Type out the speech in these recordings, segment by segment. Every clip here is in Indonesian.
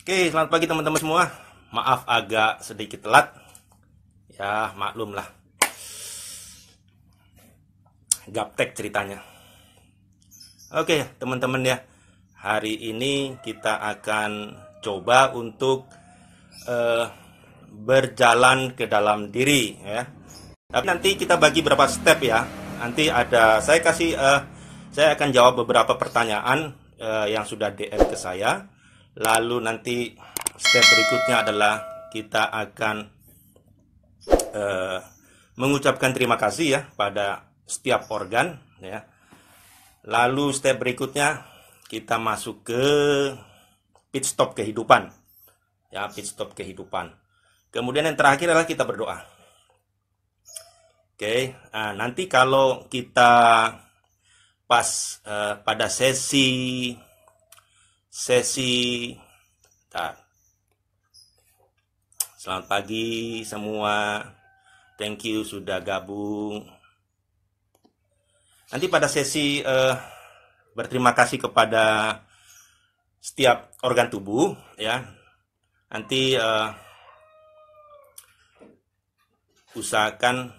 Oke, selamat pagi teman-teman semua. Maaf agak sedikit telat. Ya, maklum lah. Gaptek ceritanya. Oke, teman-teman ya. Hari ini kita akan coba untuk uh, berjalan ke dalam diri ya. Tapi nanti kita bagi berapa step ya. Nanti ada saya kasih uh, saya akan jawab beberapa pertanyaan uh, yang sudah DM ke saya lalu nanti step berikutnya adalah kita akan uh, mengucapkan terima kasih ya pada setiap organ ya lalu step berikutnya kita masuk ke pit stop kehidupan ya pit stop kehidupan kemudian yang terakhir adalah kita berdoa oke nah, nanti kalau kita pas uh, pada sesi sesi Bentar. Selamat pagi semua. Thank you sudah gabung. Nanti pada sesi uh, berterima kasih kepada setiap organ tubuh ya. Nanti uh, usahakan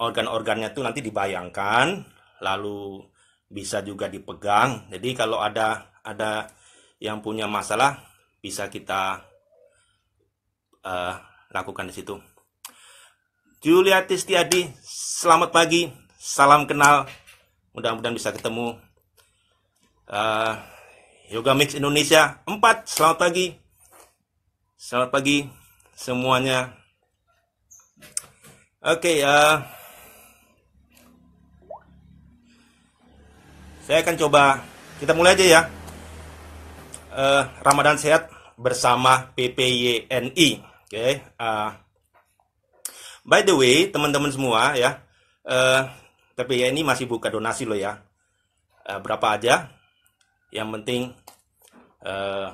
organ-organnya itu nanti dibayangkan lalu bisa juga dipegang. Jadi kalau ada ada yang punya masalah bisa kita uh, lakukan di situ. Julia Tistiadi selamat pagi, salam kenal, mudah-mudahan bisa ketemu. Uh, Yoga Mix Indonesia 4, selamat pagi, selamat pagi semuanya. Oke, okay, uh, eh, Saya akan coba kita mulai aja ya. Uh, Ramadan sehat bersama PPYNI. Oke. Okay. Uh, eh, by the way, teman-teman semua ya, uh, eh, PPYNI ya masih buka donasi loh ya. Uh, berapa aja? Yang penting uh,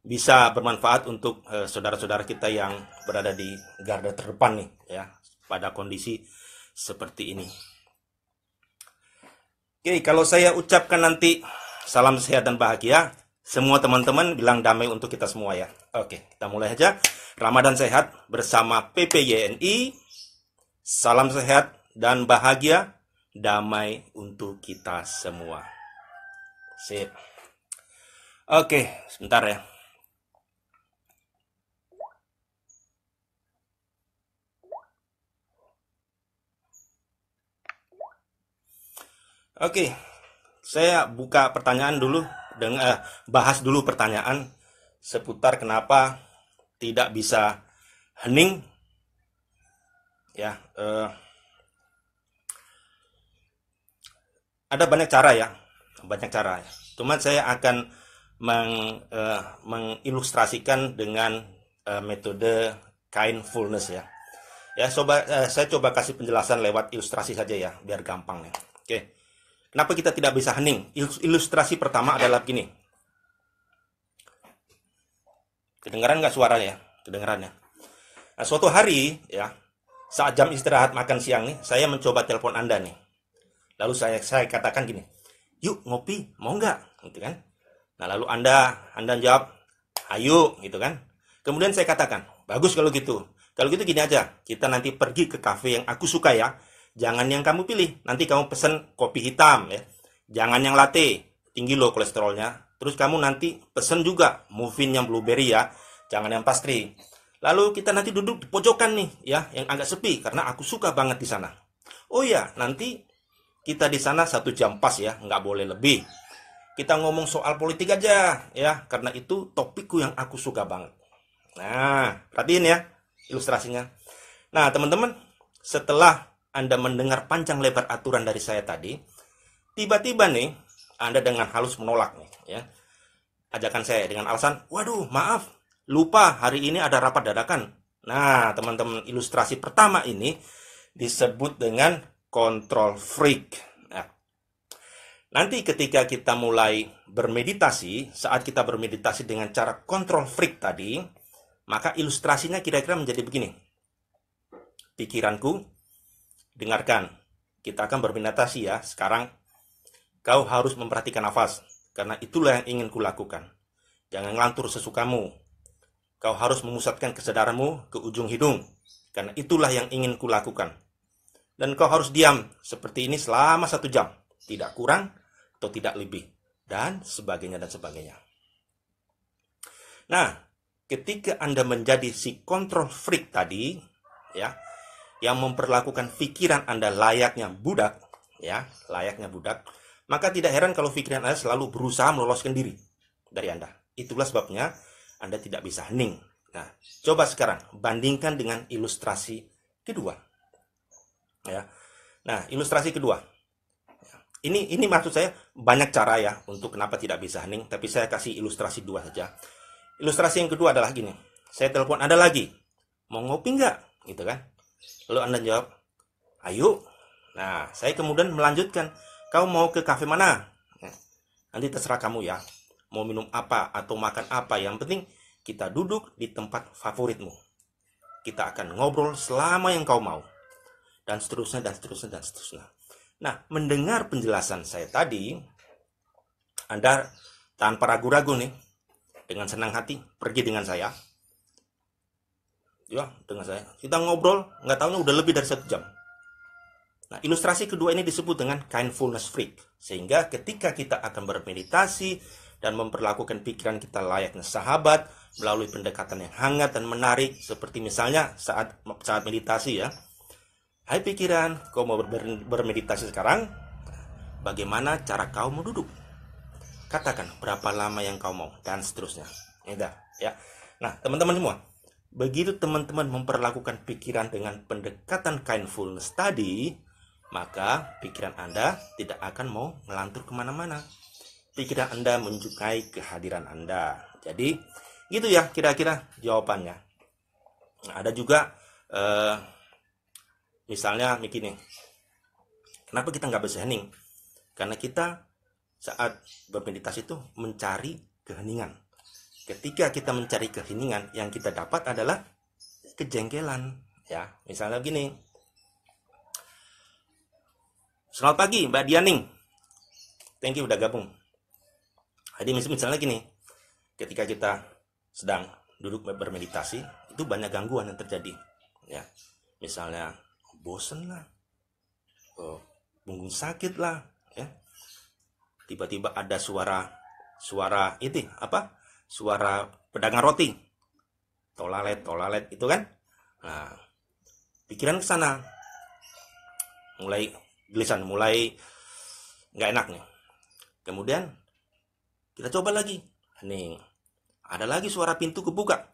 bisa bermanfaat untuk saudara-saudara uh, kita yang berada di garda terdepan nih ya pada kondisi seperti ini. Oke, kalau saya ucapkan nanti salam sehat dan bahagia, semua teman-teman bilang damai untuk kita semua ya. Oke, kita mulai aja. Ramadan sehat bersama PPYNI. Salam sehat dan bahagia, damai untuk kita semua. Sip. Oke, sebentar ya. Oke, saya buka pertanyaan dulu dengan eh, bahas dulu pertanyaan seputar kenapa tidak bisa hening ya eh, ada banyak cara ya banyak cara ya. cuman saya akan meng, eh, mengilustrasikan dengan eh, metode kindfulness ya ya coba eh, saya coba kasih penjelasan lewat ilustrasi saja ya biar gampang nih ya. oke Kenapa kita tidak bisa hening? Ilustrasi pertama adalah begini. Kedengaran nggak suaranya? Kedengarannya. Nah, suatu hari, ya, saat jam istirahat makan siang nih, saya mencoba telepon Anda nih. Lalu saya saya katakan gini, yuk ngopi, mau nggak? Gitu kan? Nah, lalu Anda, Anda jawab, ayo, gitu kan? Kemudian saya katakan, bagus kalau gitu. Kalau gitu gini aja, kita nanti pergi ke kafe yang aku suka ya. Jangan yang kamu pilih, nanti kamu pesen kopi hitam ya. Jangan yang latte, tinggi loh kolesterolnya. Terus kamu nanti pesen juga muffin yang blueberry ya, jangan yang pastry. Lalu kita nanti duduk di pojokan nih ya, yang agak sepi karena aku suka banget di sana. Oh ya, nanti kita di sana satu jam pas ya, nggak boleh lebih. Kita ngomong soal politik aja ya, karena itu topikku yang aku suka banget. Nah, perhatiin ya ilustrasinya. Nah, teman-teman, setelah anda mendengar panjang lebar aturan dari saya tadi, tiba-tiba nih Anda dengan halus menolak nih, ya. Ajakan saya dengan alasan, "Waduh, maaf, lupa hari ini ada rapat dadakan." Nah, teman-teman, ilustrasi pertama ini disebut dengan kontrol freak. Nah, nanti ketika kita mulai bermeditasi, saat kita bermeditasi dengan cara kontrol freak tadi, maka ilustrasinya kira-kira menjadi begini. Pikiranku Dengarkan, kita akan berminatasi ya. Sekarang kau harus memperhatikan nafas, karena itulah yang ingin kulakukan. Jangan ngelantur sesukamu. Kau harus memusatkan kesadaranmu ke ujung hidung, karena itulah yang ingin kulakukan. Dan kau harus diam seperti ini selama satu jam, tidak kurang atau tidak lebih, dan sebagainya dan sebagainya. Nah, ketika Anda menjadi si kontrol freak tadi, ya, yang memperlakukan pikiran Anda layaknya budak, ya, layaknya budak, maka tidak heran kalau pikiran Anda selalu berusaha meloloskan diri dari Anda. Itulah sebabnya Anda tidak bisa hening. Nah, coba sekarang bandingkan dengan ilustrasi kedua. Ya. Nah, ilustrasi kedua. Ini ini maksud saya banyak cara ya untuk kenapa tidak bisa hening, tapi saya kasih ilustrasi dua saja. Ilustrasi yang kedua adalah gini. Saya telepon Anda lagi. Mau ngopi enggak? Gitu kan. Lalu Anda jawab, ayo. Nah, saya kemudian melanjutkan, kau mau ke kafe mana? Ya, nanti terserah kamu ya, mau minum apa atau makan apa. Yang penting kita duduk di tempat favoritmu. Kita akan ngobrol selama yang kau mau. Dan seterusnya, dan seterusnya, dan seterusnya. Nah, mendengar penjelasan saya tadi, Anda tanpa ragu-ragu nih, dengan senang hati pergi dengan saya ya dengan saya kita ngobrol nggak tahunya udah lebih dari satu jam nah ilustrasi kedua ini disebut dengan kindfulness freak sehingga ketika kita akan bermeditasi dan memperlakukan pikiran kita layaknya sahabat melalui pendekatan yang hangat dan menarik seperti misalnya saat saat meditasi ya Hai pikiran, kau mau ber bermeditasi sekarang? Bagaimana cara kau mau duduk? Katakan berapa lama yang kau mau dan seterusnya. Ya, ya. Nah, teman-teman semua, Begitu teman-teman memperlakukan pikiran dengan pendekatan kindfulness tadi, maka pikiran Anda tidak akan mau melantur kemana-mana. Pikiran Anda menyukai kehadiran Anda. Jadi, gitu ya kira-kira jawabannya. Nah, ada juga eh, misalnya begini, kenapa kita nggak bisa hening? Karena kita saat bermeditasi itu mencari keheningan ketika kita mencari keheningan yang kita dapat adalah kejengkelan ya misalnya gini selamat pagi mbak Dianing thank you udah gabung jadi misalnya gini ketika kita sedang duduk bermeditasi itu banyak gangguan yang terjadi ya misalnya bosen lah oh, punggung sakit lah ya tiba-tiba ada suara suara itu apa suara pedagang roti tolalet tolalet itu kan nah pikiran ke sana mulai gelisan mulai nggak enak nih kemudian kita coba lagi nih ada lagi suara pintu kebuka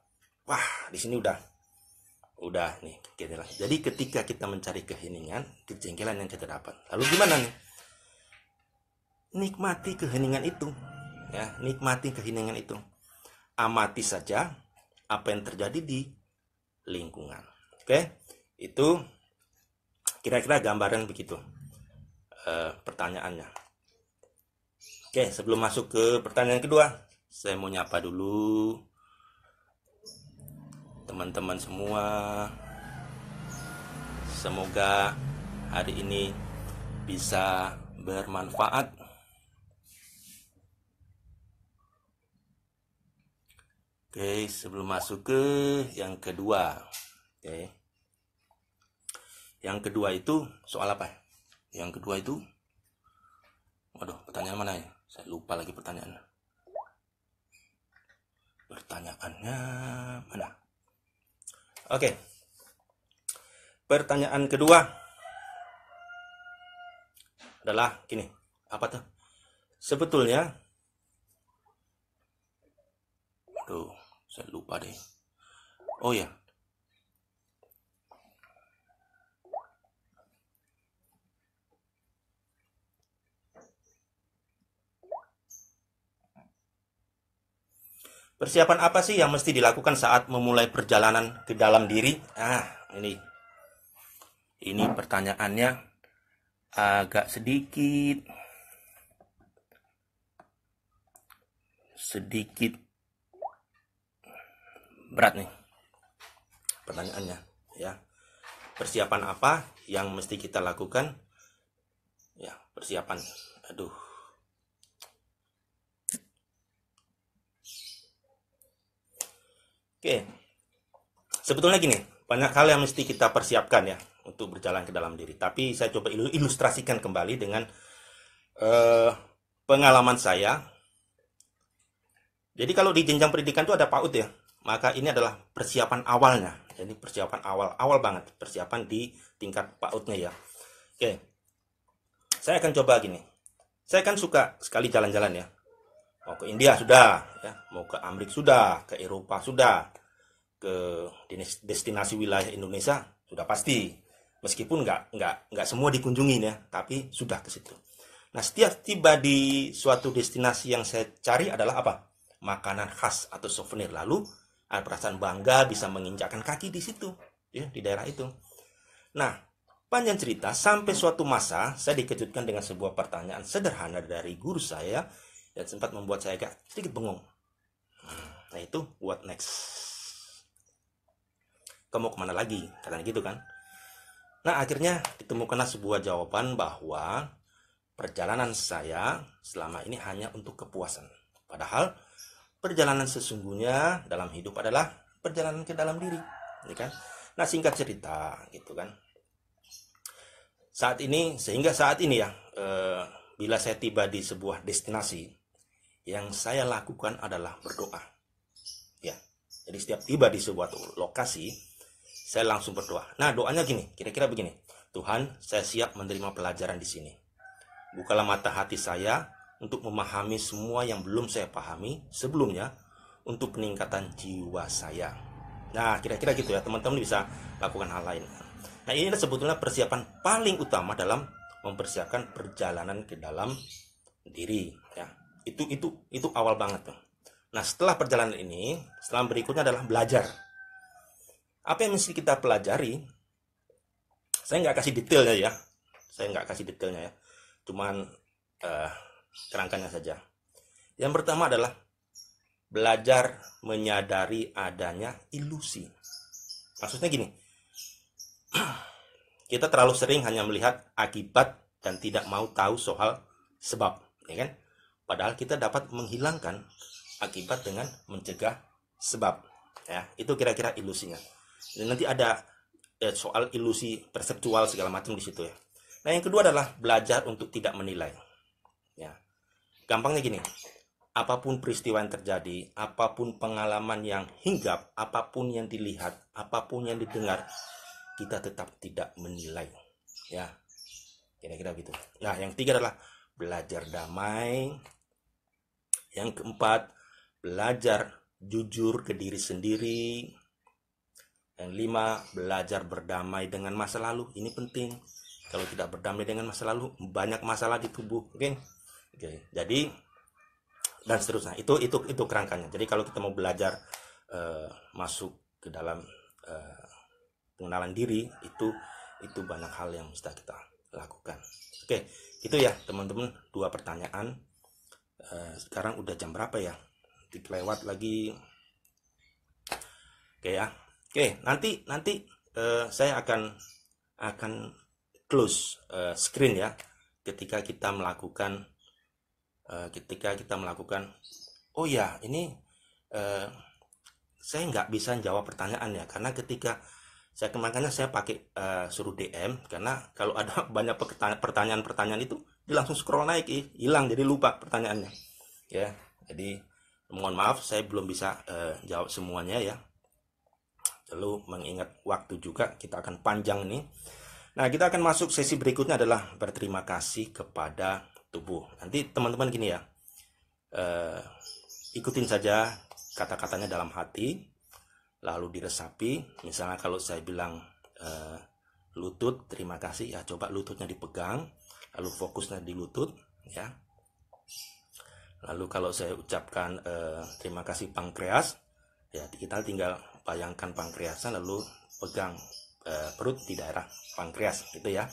wah di sini udah udah nih kira jadi ketika kita mencari keheningan kejengkelan yang kita dapat lalu gimana nih nikmati keheningan itu ya nikmati keheningan itu amati saja apa yang terjadi di lingkungan. Oke, itu kira-kira gambaran begitu e, pertanyaannya. Oke, sebelum masuk ke pertanyaan kedua, saya mau nyapa dulu teman-teman semua. Semoga hari ini bisa bermanfaat Oke, sebelum masuk ke yang kedua. Oke. Yang kedua itu soal apa? Yang kedua itu Waduh, pertanyaan mana ya? Saya lupa lagi pertanyaan. Pertanyaannya mana? Oke. Pertanyaan kedua adalah gini, apa tuh? Sebetulnya tuh saya lupa deh oh ya Persiapan apa sih yang mesti dilakukan saat memulai perjalanan ke dalam diri? Ah, ini. Ini pertanyaannya agak sedikit sedikit berat nih pertanyaannya ya persiapan apa yang mesti kita lakukan ya persiapan aduh oke sebetulnya gini banyak hal yang mesti kita persiapkan ya untuk berjalan ke dalam diri tapi saya coba ilustrasikan kembali dengan eh, pengalaman saya jadi kalau di jenjang pendidikan itu ada PAUD ya maka ini adalah persiapan awalnya jadi persiapan awal awal banget persiapan di tingkat pautnya ya oke saya akan coba gini saya kan suka sekali jalan-jalan ya mau ke India sudah ya mau ke Amerika sudah ke Eropa sudah ke destinasi wilayah Indonesia sudah pasti meskipun nggak nggak nggak semua dikunjungi ya tapi sudah ke situ nah setiap tiba di suatu destinasi yang saya cari adalah apa makanan khas atau souvenir lalu ada perasaan bangga bisa menginjakkan kaki di situ ya di daerah itu nah panjang cerita sampai suatu masa saya dikejutkan dengan sebuah pertanyaan sederhana dari guru saya yang sempat membuat saya agak sedikit bengong nah itu what next kamu kemana lagi katanya gitu kan Nah, akhirnya ditemukanlah sebuah jawaban bahwa perjalanan saya selama ini hanya untuk kepuasan. Padahal perjalanan sesungguhnya dalam hidup adalah perjalanan ke dalam diri, ya kan? Nah, singkat cerita gitu kan. Saat ini sehingga saat ini ya, e, bila saya tiba di sebuah destinasi yang saya lakukan adalah berdoa. Ya. Jadi setiap tiba di sebuah lokasi, saya langsung berdoa. Nah, doanya gini, kira-kira begini. Tuhan, saya siap menerima pelajaran di sini. Bukalah mata hati saya untuk memahami semua yang belum saya pahami sebelumnya untuk peningkatan jiwa saya. Nah, kira-kira gitu ya, teman-teman bisa lakukan hal lain. Nah, ini sebetulnya persiapan paling utama dalam mempersiapkan perjalanan ke dalam diri, ya. Itu itu itu awal banget tuh. Nah, setelah perjalanan ini, setelah berikutnya adalah belajar. Apa yang mesti kita pelajari? Saya nggak kasih detailnya ya. Saya nggak kasih detailnya ya. Cuman uh, terangkannya saja. Yang pertama adalah belajar menyadari adanya ilusi. Maksudnya gini, kita terlalu sering hanya melihat akibat dan tidak mau tahu soal sebab, ya kan? Padahal kita dapat menghilangkan akibat dengan mencegah sebab, ya. Itu kira-kira ilusinya. Dan nanti ada eh, soal ilusi perseptual segala macam di situ ya. Nah yang kedua adalah belajar untuk tidak menilai gampangnya gini apapun peristiwa yang terjadi apapun pengalaman yang hinggap apapun yang dilihat apapun yang didengar kita tetap tidak menilai ya kira-kira gitu nah yang tiga adalah belajar damai yang keempat belajar jujur ke diri sendiri yang lima belajar berdamai dengan masa lalu ini penting kalau tidak berdamai dengan masa lalu banyak masalah di tubuh oke okay? Oke, jadi dan seterusnya. Itu itu itu kerangkanya. Jadi kalau kita mau belajar uh, masuk ke dalam uh, pengenalan diri itu itu banyak hal yang bisa kita lakukan. Oke, itu ya teman-teman dua pertanyaan. Uh, sekarang udah jam berapa ya? lewat lagi. Oke ya. Oke, nanti nanti uh, saya akan akan close uh, screen ya ketika kita melakukan Eh, ketika kita melakukan oh ya ini uh, saya nggak bisa jawab pertanyaan ya karena ketika saya kemakannya saya pakai uh, suruh DM karena kalau ada banyak pertanyaan-pertanyaan itu dia langsung scroll naik hilang jadi lupa pertanyaannya ya jadi mohon maaf saya belum bisa uh, jawab semuanya ya lalu mengingat waktu juga kita akan panjang nih nah kita akan masuk sesi berikutnya adalah berterima kasih kepada tubuh nanti teman-teman gini ya eh, ikutin saja kata-katanya dalam hati lalu diresapi misalnya kalau saya bilang eh, lutut terima kasih ya coba lututnya dipegang lalu fokusnya di lutut ya lalu kalau saya ucapkan eh, terima kasih pankreas ya kita tinggal bayangkan pankreasnya lalu pegang eh, perut di daerah pankreas gitu ya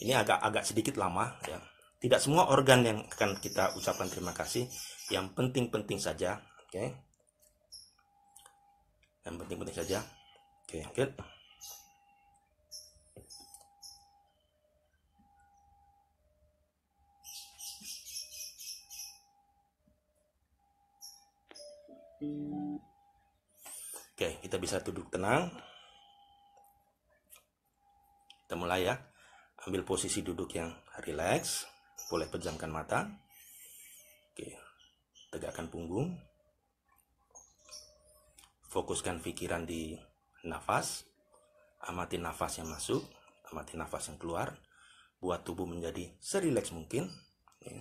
ini agak agak sedikit lama ya tidak semua organ yang akan kita ucapkan terima kasih yang penting-penting saja oke okay? yang penting-penting saja oke okay, good Oke, okay, kita bisa duduk tenang. Kita mulai ya. Ambil posisi duduk yang relax boleh pejamkan mata oke tegakkan punggung fokuskan pikiran di nafas amati nafas yang masuk amati nafas yang keluar buat tubuh menjadi serileks mungkin Oke.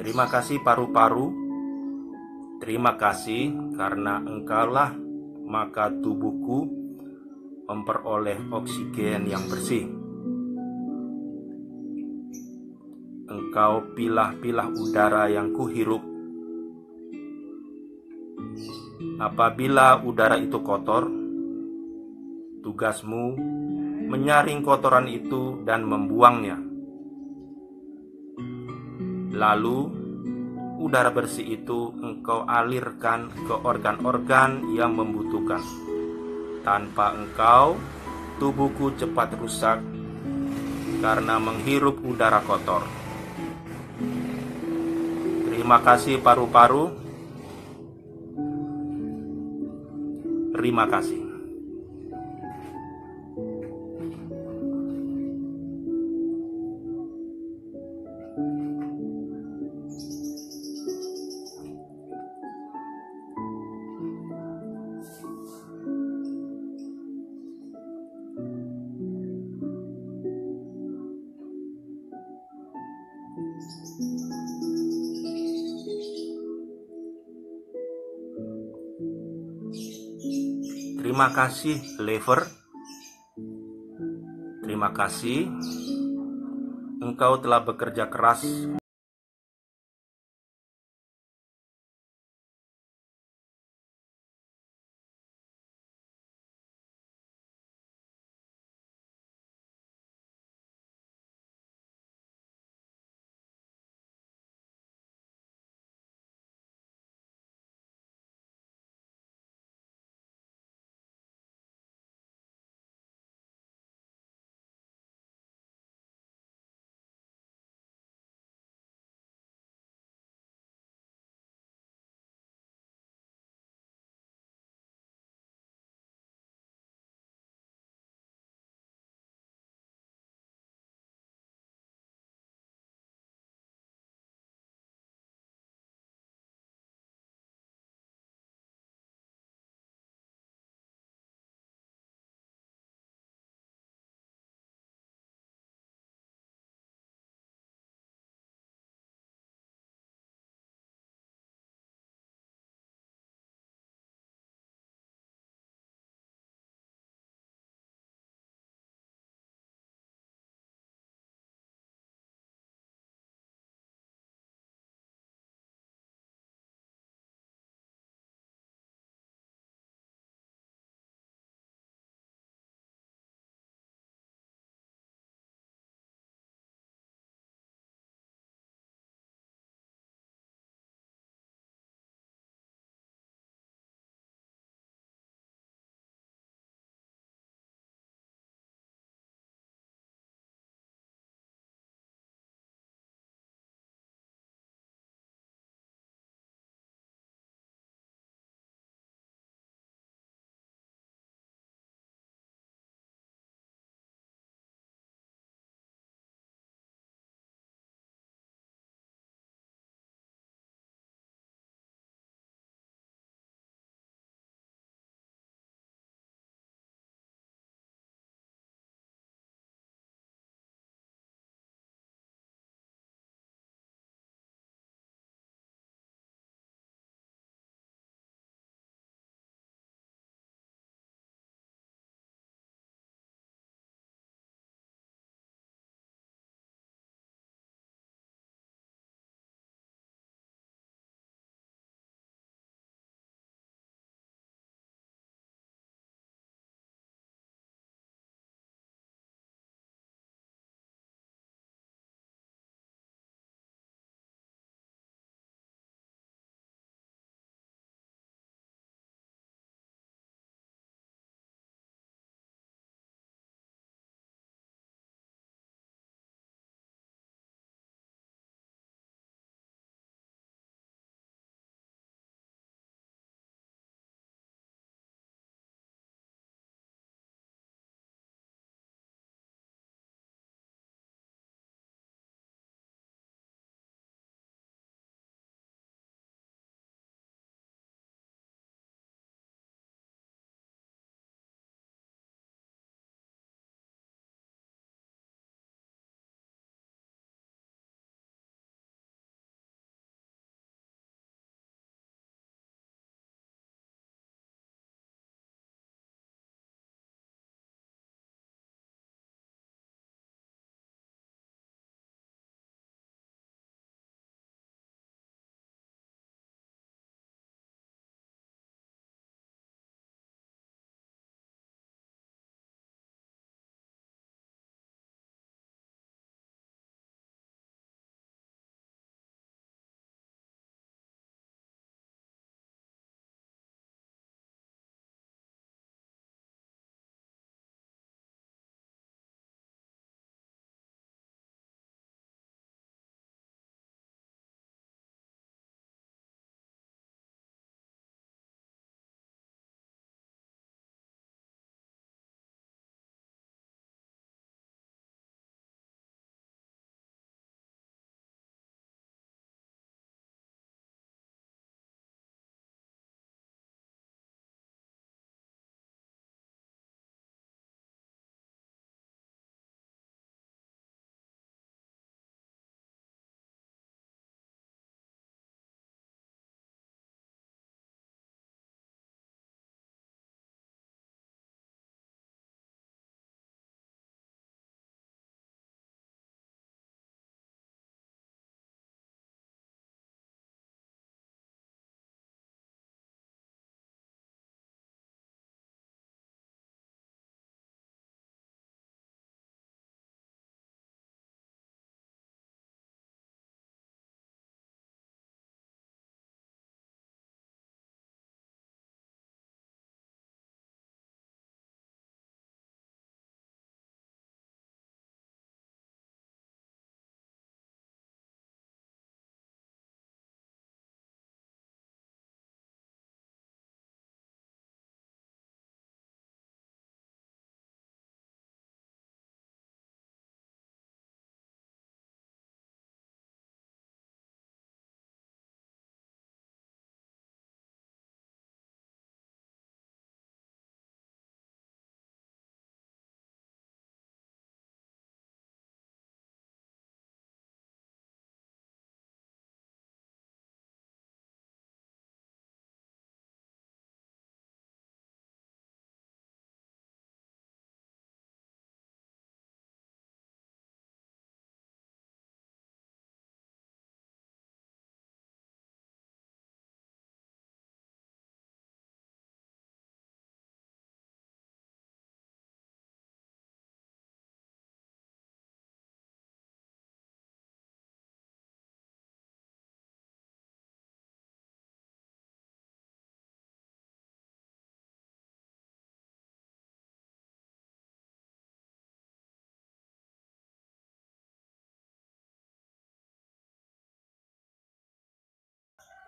Terima kasih paru-paru. Terima kasih karena engkaulah maka tubuhku memperoleh oksigen yang bersih. Engkau pilah-pilah udara yang kuhirup. Apabila udara itu kotor, tugasmu menyaring kotoran itu dan membuangnya Lalu udara bersih itu engkau alirkan ke organ-organ yang membutuhkan. Tanpa engkau, tubuhku cepat rusak karena menghirup udara kotor. Terima kasih paru-paru. Terima kasih. Terima kasih Lever. Terima kasih engkau telah bekerja keras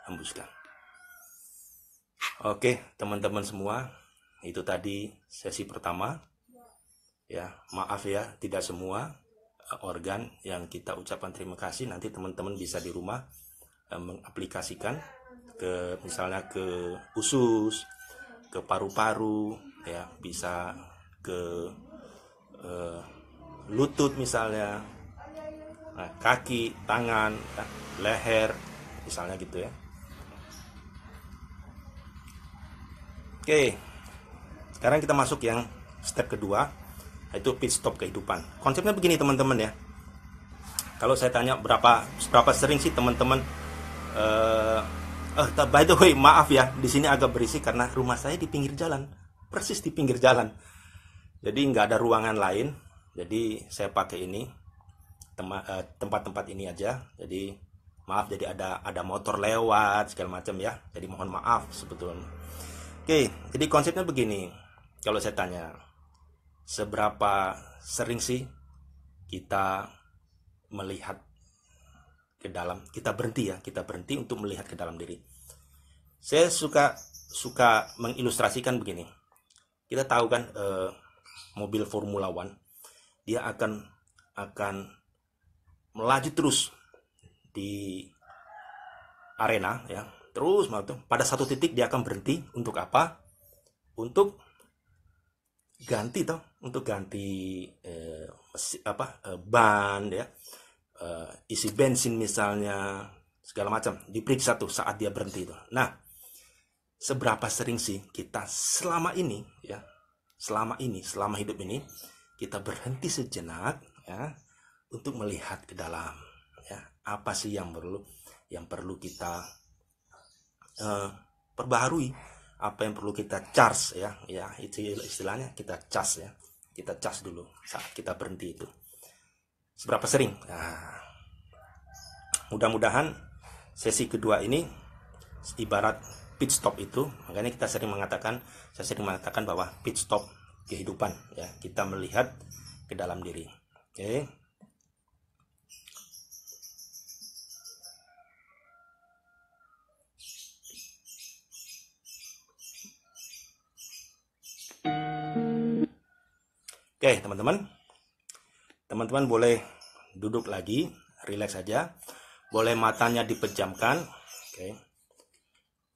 hembuskan. Oke, teman-teman semua, itu tadi sesi pertama. Ya, maaf ya, tidak semua eh, organ yang kita ucapkan terima kasih. Nanti teman-teman bisa di rumah eh, mengaplikasikan ke misalnya ke usus, ke paru-paru, ya, bisa ke eh, lutut misalnya, nah, kaki, tangan, leher, misalnya gitu ya. Oke, sekarang kita masuk yang step kedua, yaitu pit stop kehidupan. Konsepnya begini teman-teman ya. Kalau saya tanya berapa berapa sering sih teman-teman eh uh, uh, by the way maaf ya, di sini agak berisik karena rumah saya di pinggir jalan, persis di pinggir jalan. Jadi nggak ada ruangan lain, jadi saya pakai ini eh, tempat-tempat ini aja. Jadi maaf jadi ada ada motor lewat segala macam ya. Jadi mohon maaf sebetulnya. Oke, jadi konsepnya begini. Kalau saya tanya, seberapa sering sih kita melihat ke dalam? Kita berhenti ya, kita berhenti untuk melihat ke dalam diri. Saya suka suka mengilustrasikan begini. Kita tahu kan eh, mobil Formula One, dia akan akan melaju terus di arena ya terus pada satu titik dia akan berhenti untuk apa untuk ganti toh untuk ganti eh, apa eh, ban ya eh, isi bensin misalnya segala macam diperiksa tuh saat dia berhenti itu nah seberapa sering sih kita selama ini ya selama ini selama hidup ini kita berhenti sejenak ya untuk melihat ke dalam ya apa sih yang perlu yang perlu kita uh, perbaharui apa yang perlu kita charge ya ya itu istilahnya kita charge ya kita charge dulu saat kita berhenti itu seberapa sering nah, mudah-mudahan sesi kedua ini ibarat pit stop itu makanya kita sering mengatakan saya sering mengatakan bahwa pit stop kehidupan ya kita melihat ke dalam diri oke okay. Oke teman-teman, teman-teman boleh duduk lagi, relax saja. Boleh matanya dipejamkan. Oke.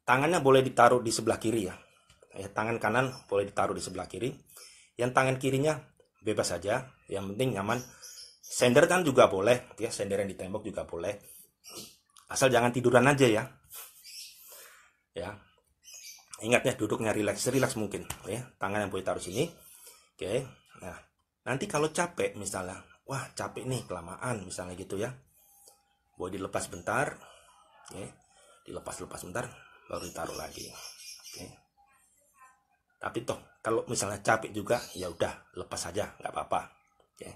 Tangannya boleh ditaruh di sebelah kiri ya. ya. Tangan kanan boleh ditaruh di sebelah kiri. Yang tangan kirinya bebas saja. Yang penting nyaman. Sender kan juga boleh, ya. Sender yang di tembok juga boleh. Asal jangan tiduran aja ya. Ya. Ingatnya duduknya relax, relax mungkin. Ya. Tangan yang boleh taruh sini. Oke. Nah, nanti kalau capek misalnya, wah capek nih kelamaan misalnya gitu ya. Boleh dilepas bentar, oke. Okay. Dilepas-lepas bentar, baru ditaruh lagi. Oke. Okay. Tapi toh kalau misalnya capek juga, ya udah lepas saja, nggak apa-apa. Oke. Okay.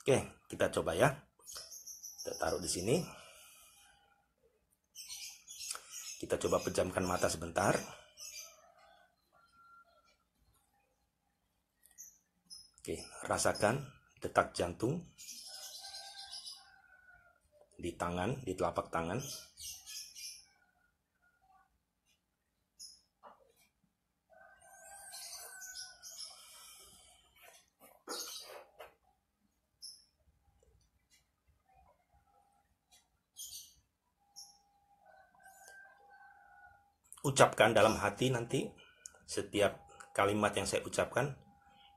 Oke, kita coba ya. Kita taruh di sini. Kita coba pejamkan mata sebentar. Oke, rasakan detak jantung di tangan, di telapak tangan. Ucapkan dalam hati nanti setiap kalimat yang saya ucapkan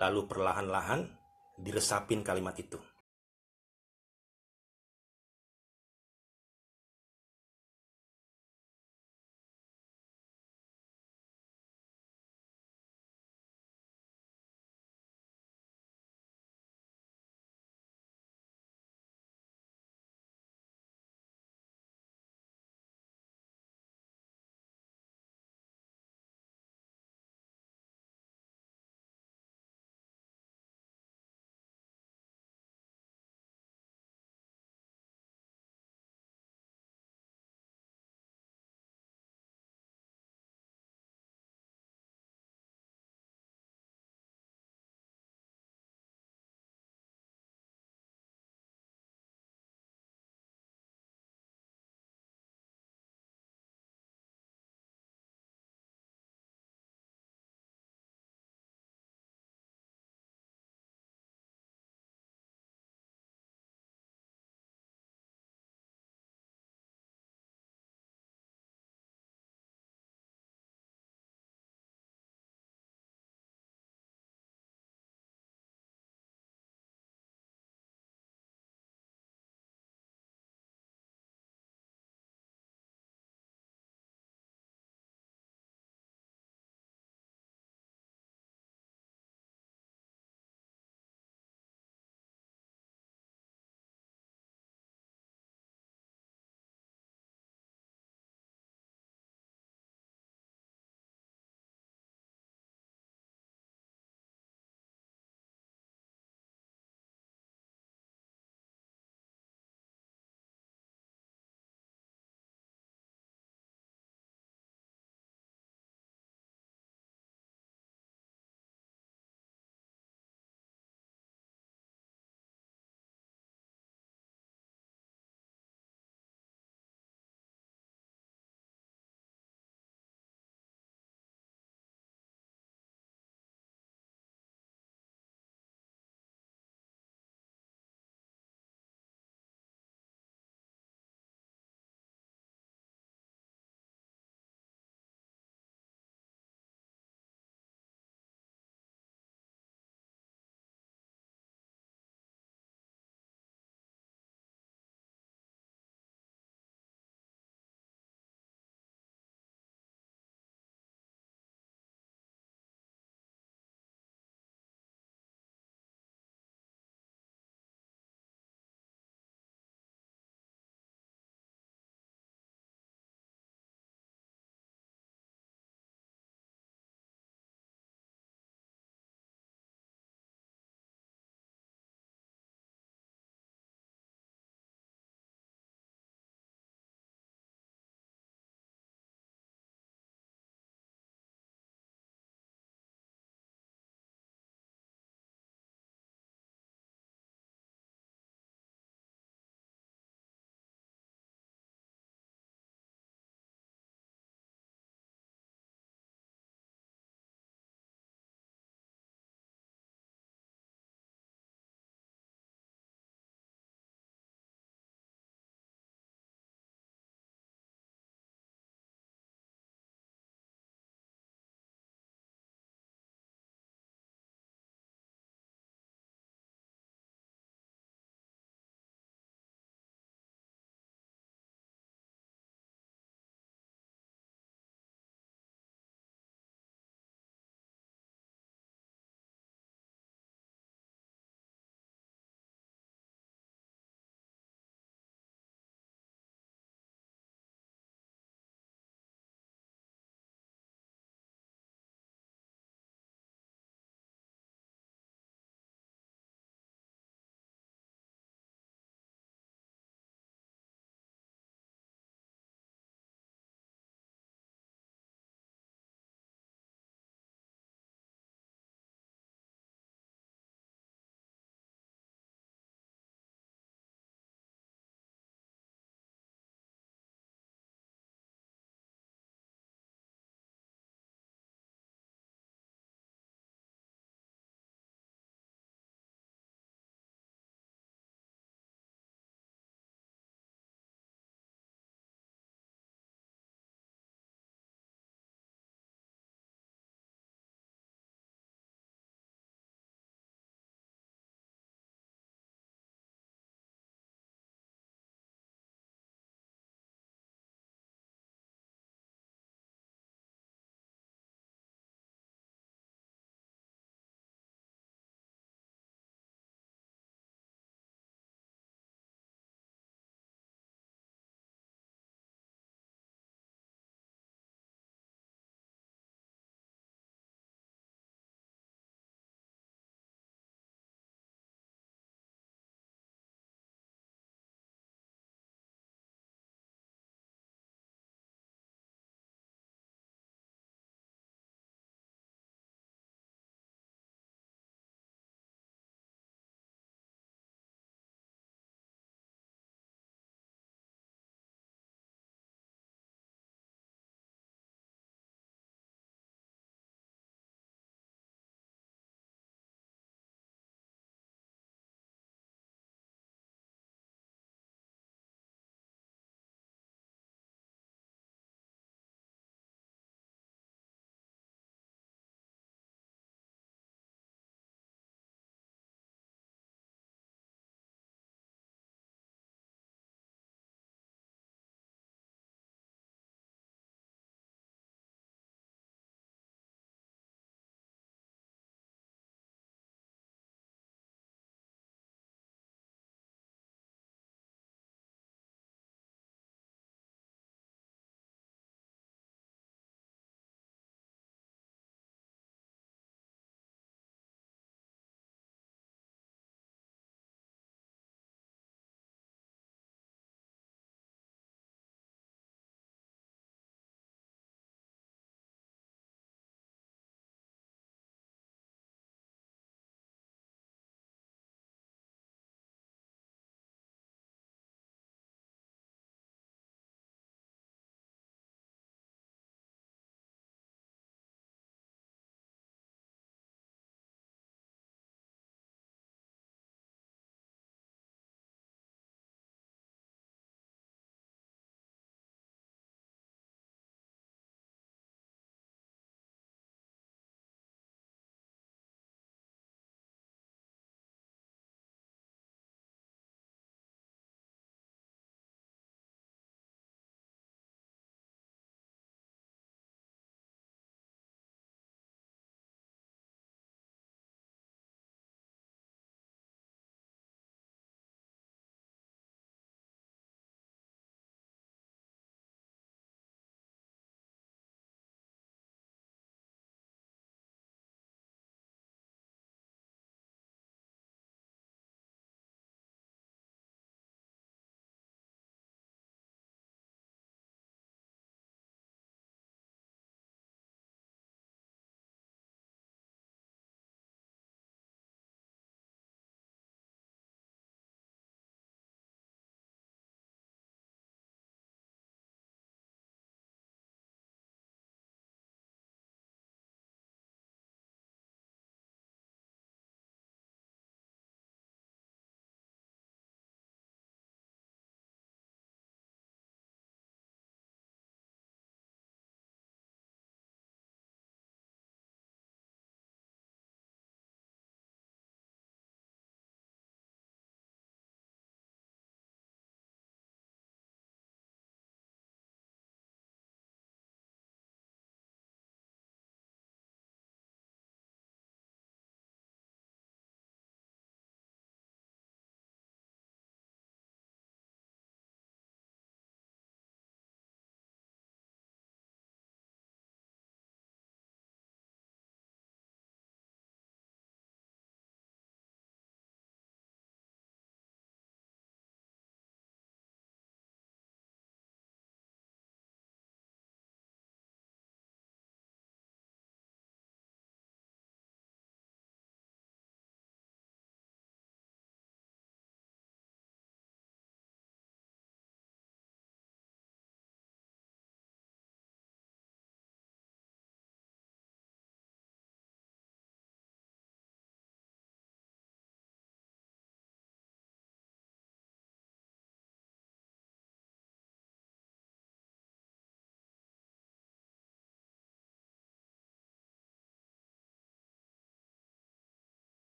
lalu perlahan-lahan diresapin kalimat itu.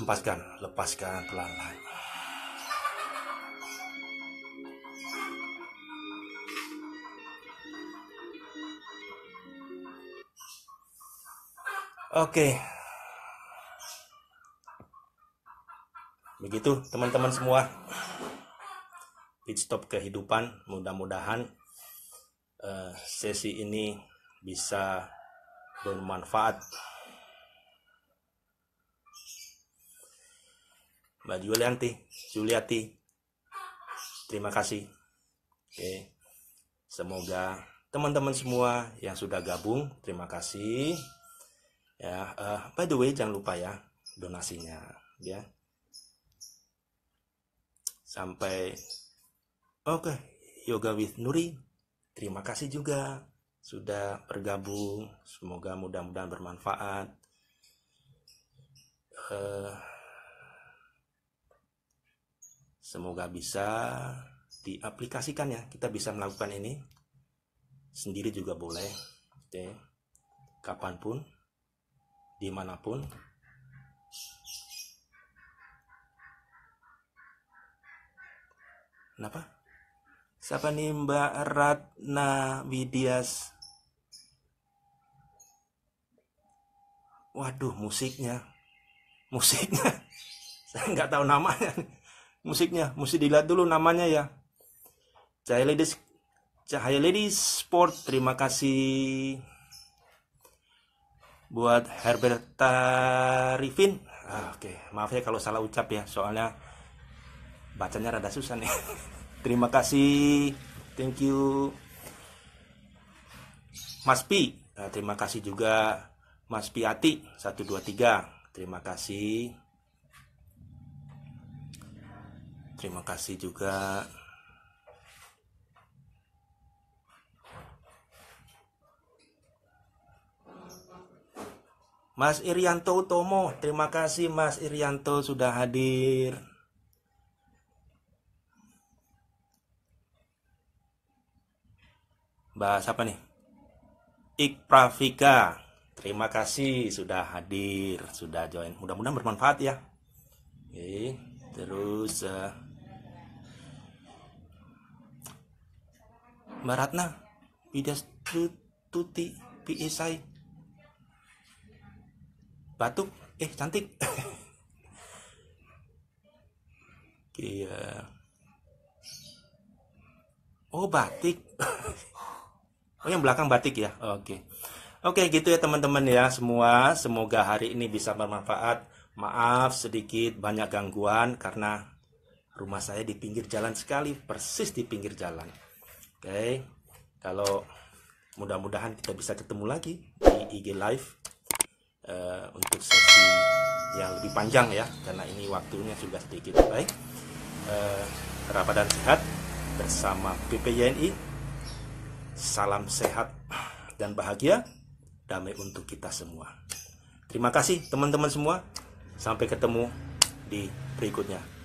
Lepaskan, lepaskan pelan-pelan. Oke. Begitu teman-teman semua. Pit stop kehidupan, mudah-mudahan uh, sesi ini bisa bermanfaat Mbak Julianti, Juliati. Terima kasih. Oke. Semoga teman-teman semua yang sudah gabung, terima kasih. Ya, uh, by the way jangan lupa ya donasinya ya. Sampai oke, okay. Yoga with Nuri. Terima kasih juga sudah bergabung. Semoga mudah-mudahan bermanfaat. Uh, Semoga bisa diaplikasikan ya. Kita bisa melakukan ini sendiri juga boleh. Oke. Kapanpun, dimanapun. Kenapa? Siapa nih Mbak Ratna Widias? Waduh, musiknya, musiknya, saya nggak tahu namanya musiknya musik dilihat dulu namanya ya Cahaya Ladies Cahaya Ladies Sport terima kasih buat Herbert Tarifin. ah, oke okay. maaf ya kalau salah ucap ya soalnya bacanya rada susah nih terima kasih thank you Mas Pi ah, terima kasih juga Mas Piati 123 terima kasih terima kasih juga Mas Irianto Utomo, terima kasih Mas Irianto sudah hadir. Mbak apa nih? Ikpravika, terima kasih sudah hadir, sudah join. Mudah-mudahan bermanfaat ya. Oke, terus uh, Mbak Ratna Widas Tuti PSI batuk eh cantik iya oh batik oh yang belakang batik ya oke okay. oke okay, gitu ya teman-teman ya semua semoga hari ini bisa bermanfaat maaf sedikit banyak gangguan karena rumah saya di pinggir jalan sekali persis di pinggir jalan Oke, okay. kalau mudah-mudahan kita bisa ketemu lagi di IG Live uh, untuk sesi yang lebih panjang ya, karena ini waktunya sudah sedikit baik. Uh, eh, Rabadan sehat bersama PPYNI. Salam sehat dan bahagia, damai untuk kita semua. Terima kasih teman-teman semua. Sampai ketemu di berikutnya.